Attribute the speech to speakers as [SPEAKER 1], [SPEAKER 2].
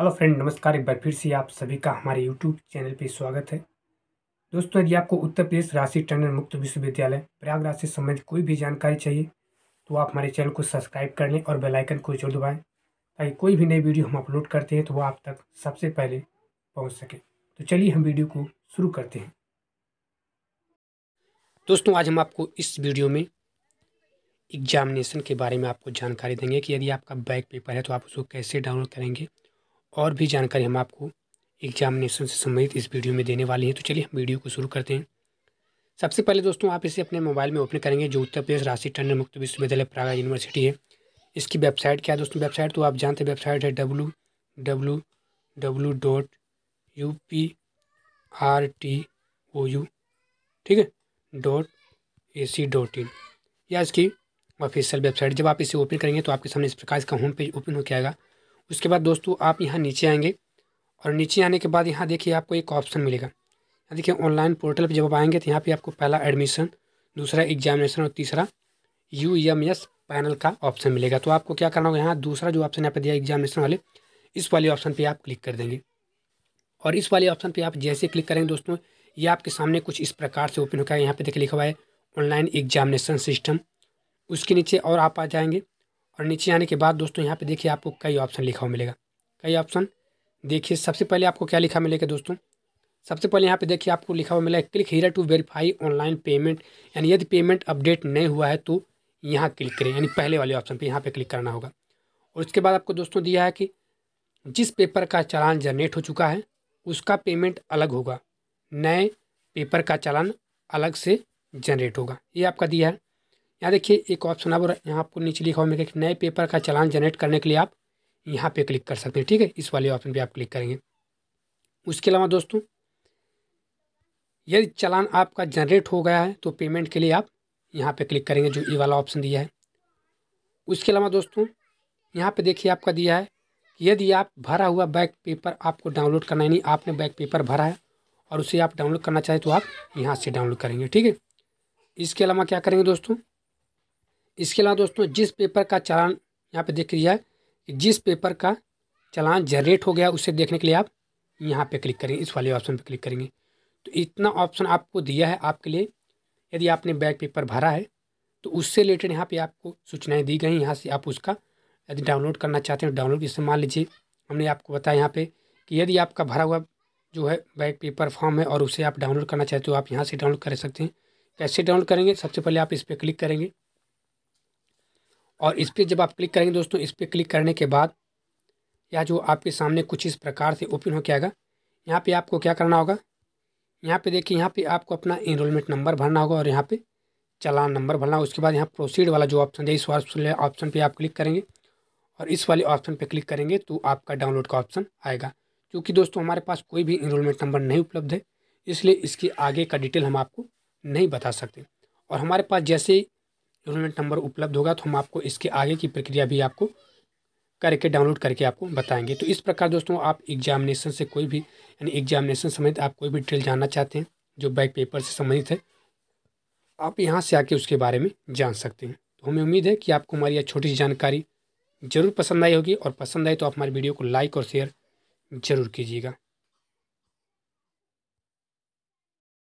[SPEAKER 1] hello friend नमस्कार एक बार फिर से आप सभी का हमारे यूट्यूब चैनल पर स्वागत है दोस्तों यदि आपको उत्तर प्रदेश राशि टंडन मुक्त विश्वविद्यालय प्रयागराज से संबंधित कोई भी जानकारी चाहिए तो आप हमारे चैनल को सब्सक्राइब कर लें और बेलाइकन को जरूर दबाएँ ताकि कोई भी नई वीडियो हम अपलोड करते हैं तो वह आप तक सबसे पहले पहुँच सके तो चलिए हम वीडियो को शुरू करते हैं दोस्तों आज हम आपको इस वीडियो में एग्जामिनेशन के बारे में आपको जानकारी देंगे कि यदि आपका बैक पेपर है तो आप उसको कैसे डाउनलोड करेंगे और भी जानकारी हम आपको एग्जामिनेशन से संबंधित इस वीडियो में देने वाले हैं तो चलिए हम वीडियो को शुरू करते हैं सबसे पहले दोस्तों आप इसे अपने मोबाइल में ओपन करेंगे जो उत्तर प्रदेश राष्ट्रीय टंडन मुक्त विश्वविद्यालय प्रागा यूनिवर्सिटी है इसकी वेबसाइट क्या है दोस्तों वेबसाइट तो आप जानते हैं वेबसाइट है W W W dot U P R T O U ठीक है dot A C dot in या इसकी ऑफिशियल वेबसाइट जब आप इसे ओपन करेंगे तो आपके सामने इस प्रकार का होम पेज ओपन हो के आएगा उसके बाद दोस्तों आप यहाँ नीचे आएंगे और नीचे आने के बाद यहाँ देखिए आपको एक ऑप्शन मिलेगा यहाँ देखिए ऑनलाइन पोर्टल पर जब आप आएंगे तो यहाँ पर आपको पहला एडमिशन दूसरा एग्जामिनेशन और तीसरा यू एम एस पैनल का ऑप्शन मिलेगा तो आपको क्या करना होगा यहाँ दूसरा जो ऑप्शन यहाँ पर दिया एग्जामिनेशन वाले इस वाले ऑप्शन पर आप क्लिक कर देंगे और इस वाले ऑप्शन पर आप जैसे क्लिक करेंगे दोस्तों ये आपके सामने कुछ इस प्रकार से ओपन होगा यहाँ पर देखिए लिखा हुआ है ऑनलाइन एग्जामिनेशन सिस्टम उसके नीचे और आप आ जाएंगे और नीचे आने के बाद दोस्तों यहाँ पे देखिए आपको कई ऑप्शन लिखा हुआ मिलेगा कई ऑप्शन देखिए सबसे पहले आपको क्या लिखा मिलेगा दोस्तों सबसे पहले यहाँ पे देखिए आपको लिखा हुआ मिला click here to verify online payment यानी यदि पेमेंट अपडेट नहीं हुआ है तो यहाँ क्लिक करें यानी पहले वाले ऑप्शन पर यहाँ पर क्लिक करना होगा और उसके बाद आपको दोस्तों दिया है कि जिस पेपर का चालान जनरेट हो चुका है उसका पेमेंट अलग होगा नए पेपर का चालान अलग से जनरेट होगा ये आपका दिया है यहाँ देखिए एक ऑप्शन आप यहाँ आपको नीचे लिखा हुआ मिलेगा नए पेपर का चलान जनरेट करने के लिए आप यहाँ पे क्लिक कर सकते हैं ठीक है इस वाले ऑप्शन पे आप क्लिक करेंगे उसके अलावा दोस्तों यदि चलान आपका जनरेट हो गया है तो पेमेंट के लिए आप यहाँ पे क्लिक करेंगे जो ई वाला ऑप्शन दिया है उसके अलावा दोस्तों यहाँ पे देखिए आपका दिया है यदि आप भरा हुआ बैक पेपर आपको डाउनलोड करना है नहीं आपने बैक पेपर भरा है और उसे आप डाउनलोड करना चाहें तो आप यहाँ से डाउनलोड करेंगे ठीक है इसके अलावा क्या करेंगे दोस्तों इसके अलावा दोस्तों जिस पेपर का चलान यहाँ पे देख लिया कि जिस पेपर का चलान जनरेट हो गया उसे देखने के लिए आप यहाँ पे क्लिक करेंगे इस वाले ऑप्शन पे क्लिक करेंगे तो इतना ऑप्शन आपको दिया है आपके लिए यदि आपने बैक पेपर भरा है तो उससे रिलेटेड यहाँ पे आपको सूचनाएँ दी गई यहाँ से आप उसका यदि डाउनलोड करना चाहते हैं डाउनलोड जैसे मान लीजिए हमने आपको बताया यहाँ पर कि यदि आपका भरा हुआ जो है बैक पेपर फॉर्म है और उसे आप डाउनलोड करना चाहते हो तो आप यहाँ से डाउनलोड कर सकते हैं कैसे डाउनलोड करेंगे सबसे पहले आप इस पर क्लिक करेंगे और इस पर जब आप क्लिक करेंगे दोस्तों इस पर क्लिक करने के बाद या जो आपके सामने कुछ इस प्रकार से ओपन हो के आएगा यहाँ पे आपको क्या करना होगा यहाँ पे देखिए यहाँ पे आपको अपना इनरोलमेंट नंबर भरना होगा और यहाँ पे चलान नंबर भरना उसके बाद यहाँ प्रोसीड वाला जो ऑप्शन है इस ऑप्शन पे आप क्लिक करेंगे और इस वाले ऑप्शन पे क्लिक करेंगे तो आपका डाउनलोड का ऑप्शन आएगा क्योंकि दोस्तों हमारे पास कोई भी इनरोलमेंट नंबर नहीं उपलब्ध है इसलिए इसके आगे का डिटेल हम आपको नहीं बता सकते और हमारे पास जैसे इन्वेस्टमेंट नंबर उपलब्ध होगा तो हम आपको इसके आगे की प्रक्रिया भी आपको करके डाउनलोड करके आपको बताएंगे तो इस प्रकार दोस्तों आप एग्जामिनेशन से कोई भी यानी एग्जामिनेशन संबंधित आप कोई भी डिटेल जानना चाहते हैं जो बैक पेपर से संबंधित है आप यहाँ से आके उसके बारे में जान सकते हैं तो हमें उम्मीद है कि आपको हमारी यह छोटी सी जानकारी ज़रूर पसंद आई होगी और पसंद आई तो आप हमारे वीडियो को लाइक और शेयर ज़रूर कीजिएगा